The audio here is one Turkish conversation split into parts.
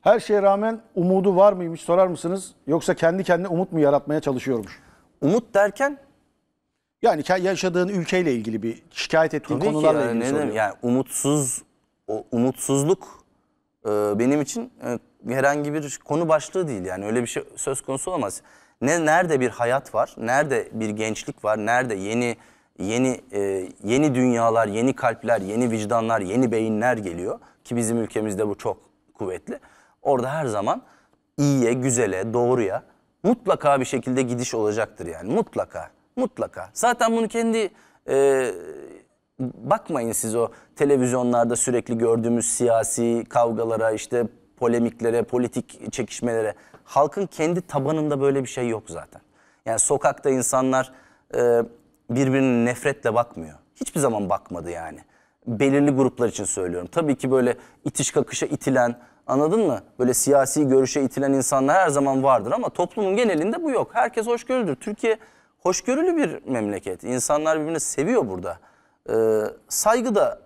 Her şeye rağmen umudu var mıymış sorar mısınız? Yoksa kendi kendine umut mu yaratmaya çalışıyormuş? Umut derken? Yani yaşadığın ülkeyle ilgili bir şikayet ettiğin Tabii konularla ilgili ne soruyor. Yani umutsuz, o umutsuzluk e, benim için e, herhangi bir konu başlığı değil. Yani öyle bir şey söz konusu olamaz. Ne nerede bir hayat var, nerede bir gençlik var, nerede yeni yeni e, yeni dünyalar, yeni kalpler, yeni vicdanlar, yeni beyinler geliyor ki bizim ülkemizde bu çok kuvvetli. Orada her zaman iyiye, güzele, doğruya mutlaka bir şekilde gidiş olacaktır yani. Mutlaka, mutlaka. Zaten bunu kendi... E, bakmayın siz o televizyonlarda sürekli gördüğümüz siyasi kavgalara işte polemiklere, politik çekişmelere. Halkın kendi tabanında böyle bir şey yok zaten. Yani sokakta insanlar e, birbirine nefretle bakmıyor. Hiçbir zaman bakmadı yani. Belirli gruplar için söylüyorum. Tabii ki böyle itiş kakışa itilen Anladın mı? Böyle siyasi görüşe itilen insanlar her zaman vardır ama toplumun genelinde bu yok. Herkes hoşgörülür. Türkiye hoşgörülü bir memleket. İnsanlar birbirini seviyor burada. Ee, saygı da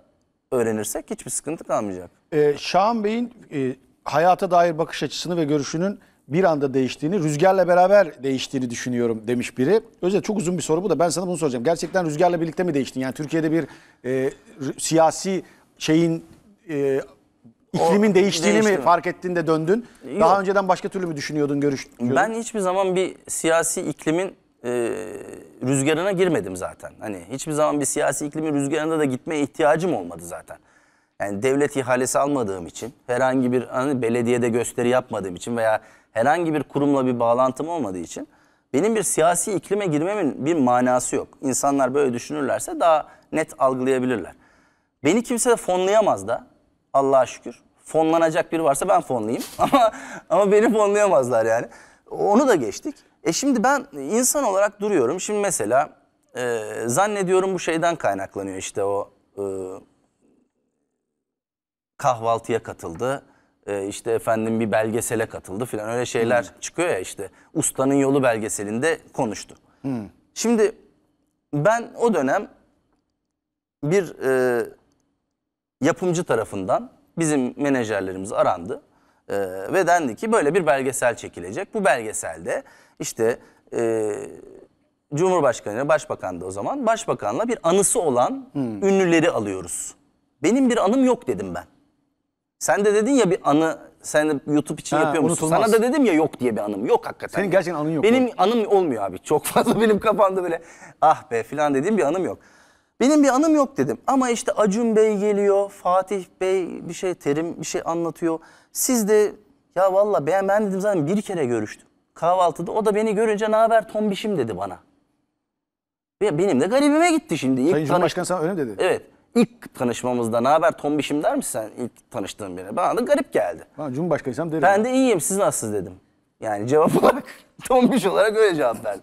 öğrenirsek hiçbir sıkıntı kalmayacak. Ee, Şahan Bey'in e, hayata dair bakış açısını ve görüşünün bir anda değiştiğini, rüzgarla beraber değiştiğini düşünüyorum demiş biri. Özellikle çok uzun bir soru bu da ben sana bunu soracağım. Gerçekten rüzgarla birlikte mi değiştin? Yani Türkiye'de bir e, siyasi şeyin e, İklimin o değiştiğini değişti mi, mi fark ettin de döndün? Yok. Daha önceden başka türlü mü düşünüyordun görüş? Ben hiçbir zaman bir siyasi iklimin e, rüzgarına girmedim zaten. Hani hiçbir zaman bir siyasi iklimin rüzgarında da gitmeye ihtiyacım olmadı zaten. Yani devlet ihalesi almadığım için, herhangi bir hani belediyede gösteri yapmadığım için veya herhangi bir kurumla bir bağlantım olmadığı için benim bir siyasi iklime girmemin bir manası yok. İnsanlar böyle düşünürlerse daha net algılayabilirler. Beni kimse de fonlayamaz da. Allah'a şükür. Fonlanacak biri varsa ben fonlayayım ama ama beni fonlayamazlar yani. Onu da geçtik. E şimdi ben insan olarak duruyorum. Şimdi mesela e, zannediyorum bu şeyden kaynaklanıyor işte o e, kahvaltıya katıldı. E, işte efendim bir belgesele katıldı filan öyle şeyler hmm. çıkıyor ya işte. Ustanın yolu belgeselinde konuştu. Hmm. Şimdi ben o dönem bir e, yapımcı tarafından bizim menajerlerimiz arandı. E, ve dendi ki böyle bir belgesel çekilecek. Bu belgeselde işte e, Cumhurbaşkanı, Başbakan da o zaman Başbakanla bir anısı olan hmm. ünlüleri alıyoruz. Benim bir anım yok dedim ben. Sen de dedin ya bir anı sen de YouTube için yapıyor musun? Sana da dedim ya yok diye bir anım. Yok hakikaten. Senin gerçekten anın yok. Benim yok. anım olmuyor abi. Çok fazla benim kafamda böyle ah be filan dediğim bir anım yok. Benim bir anım yok dedim. Ama işte Acun Bey geliyor, Fatih Bey bir şey terim bir şey anlatıyor. Siz de ya valla ben, ben dedim zaten bir kere görüştüm. Kahvaltıda o da beni görünce ne haber tombişim dedi bana. Ya benim de garibime gitti şimdi. İlk Sayın Cumhurbaşkanı sana öyle dedi? Evet. İlk tanışmamızda ne haber tombişim der misin sen ilk tanıştığın birine? Bana da garip geldi. Ben Cumhurbaşkanıysam derim. Ben de iyiyim siz nasılsınız dedim. Yani cevap olarak tombiş olarak öyle cevap verdim.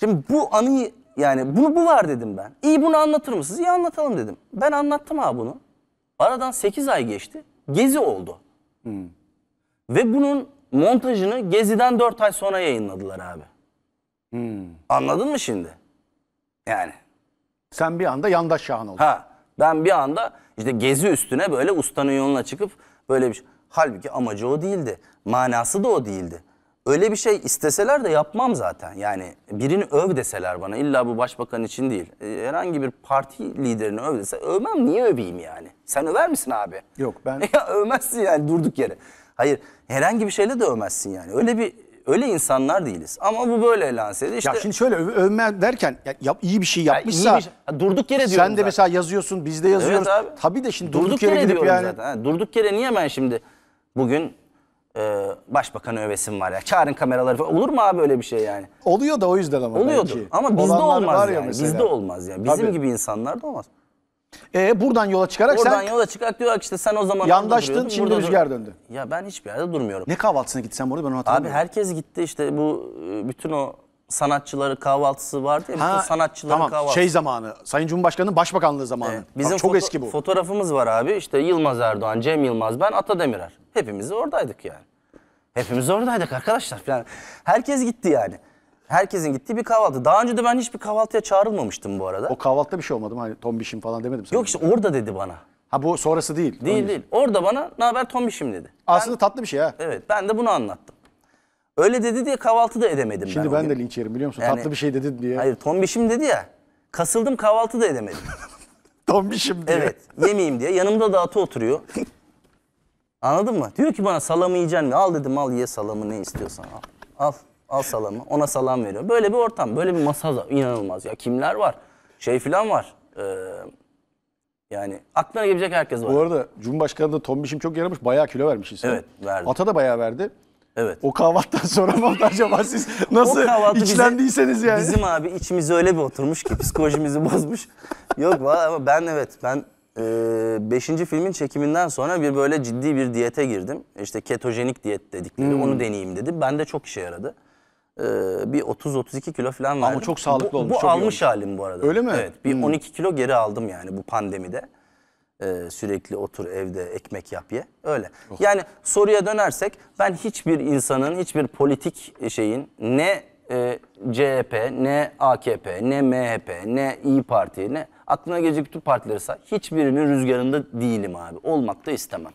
Şimdi bu anıyı yani bunu bu var dedim ben. İyi bunu anlatır mısınız? İyi anlatalım dedim. Ben anlattım abi bunu. Aradan 8 ay geçti. Gezi oldu. Hmm. Ve bunun montajını Gezi'den 4 ay sonra yayınladılar abi. Hmm. Anladın mı şimdi? Yani. Sen bir anda yandaş şahan oldun. Ha, ben bir anda işte Gezi üstüne böyle ustanın yoluna çıkıp böyle bir şey. Halbuki amacı o değildi. Manası da o değildi öyle bir şey isteseler de yapmam zaten. Yani birini öv deseler bana illa bu başbakan için değil. E, herhangi bir parti liderini öv dese övmem niye öveyim yani? Sen över misin abi? Yok ben. ya övmezsin yani durduk yere. Hayır herhangi bir şeyle de övmezsin yani. Öyle bir öyle insanlar değiliz. Ama bu böyle lanse edildi. ya şimdi şöyle övme derken ya, yap, iyi bir şey yapmışsa. Ya bir şey, ya durduk yere diyorum Sen de zaten. mesela yazıyorsun biz de yazıyoruz. Evet abi. Tabii de şimdi durduk, durduk yere, yere gidip yani. Zaten. Ha, durduk yere niye ben şimdi bugün e, başbakan övesim var ya. Çağırın kameraları falan. Olur mu abi öyle bir şey yani? Oluyor da o yüzden ama Oluyordu belki. ama bizde Olanlar var olmaz ya yani. mesela. bizde olmaz yani. Bizim Tabii. gibi insanlarda olmaz. Ee, buradan yola çıkarak Oradan sen yola çıkarak diyorlar işte sen o zaman yandaştın şimdi rüzgar döndü. Ya ben hiçbir yerde durmuyorum. ne kahvaltısına gitsen bu arada ben onu Abi herkes gitti işte bu e, bütün o sanatçıları kahvaltısı vardı ya. bütün sanatçıların tamam, kahvaltısı. şey zamanı. Sayın Cumhurbaşkanı'nın başbakanlığı zamanı. Evet, Bak, Bizim çok foto- eski bu. Fotoğrafımız var abi. İşte Yılmaz Erdoğan, Cem Yılmaz, ben Ata Demirer. Hepimiz oradaydık yani. Hepimiz oradaydık arkadaşlar. Yani herkes gitti yani. Herkesin gittiği bir kahvaltı. Daha önce de ben hiçbir kahvaltıya çağrılmamıştım bu arada. O kahvaltıda bir şey olmadı mı? Hani tombişim falan demedim sana. Yok işte orada dedi bana. Ha bu sonrası değil. Değil değil. Orada bana ne haber tombişim dedi. Aslında ben, tatlı bir şey ha. Evet ben de bunu anlattım. Öyle dedi diye kahvaltı da edemedim Şimdi ben, ben de linç yerim biliyor musun? Yani, tatlı bir şey dedi diye. Hayır tombişim dedi ya. Kasıldım kahvaltı da edemedim. tombişim diye. Evet yemeyeyim diye. Yanımda da atı oturuyor. Anladın mı? Diyor ki bana salamı yiyeceksin mi? Al dedim al ye salamı ne istiyorsan al. Al. Al salamı. Ona salam veriyor. Böyle bir ortam. Böyle bir masa inanılmaz ya. Kimler var? Şey filan var. Ee, yani aklına gelecek herkes var. Bu arada Cumhurbaşkanı da tombişim çok yaramış. Bayağı kilo vermiş insan. Evet, verdi. Ata da bayağı verdi. Evet. O kahvaltıdan sonra mı acaba siz nasıl bize- içlendiyseniz yani? Bizim abi içimiz öyle bir oturmuş ki psikolojimizi bozmuş. Yok valla ama ben evet ben ee, beşinci filmin çekiminden sonra bir böyle ciddi bir diyete girdim. İşte ketojenik diyet dedikleri hmm. onu deneyeyim dedi. Ben de çok işe yaradı. Ee, bir 30-32 kilo falan verdim. Ama çok sağlıklı bu, olmuş. Bu almış olmuş. halim bu arada. Öyle mi? Evet. Bir hmm. 12 kilo geri aldım yani bu pandemide. Ee, sürekli otur evde ekmek yap ye. Öyle. Oh. Yani soruya dönersek ben hiçbir insanın, hiçbir politik şeyin ne e, CHP, ne AKP, ne MHP, ne İyi Parti, ne Aklına gelecek bütün partileri say. Hiçbirinin rüzgarında değilim abi. Olmak da istemem.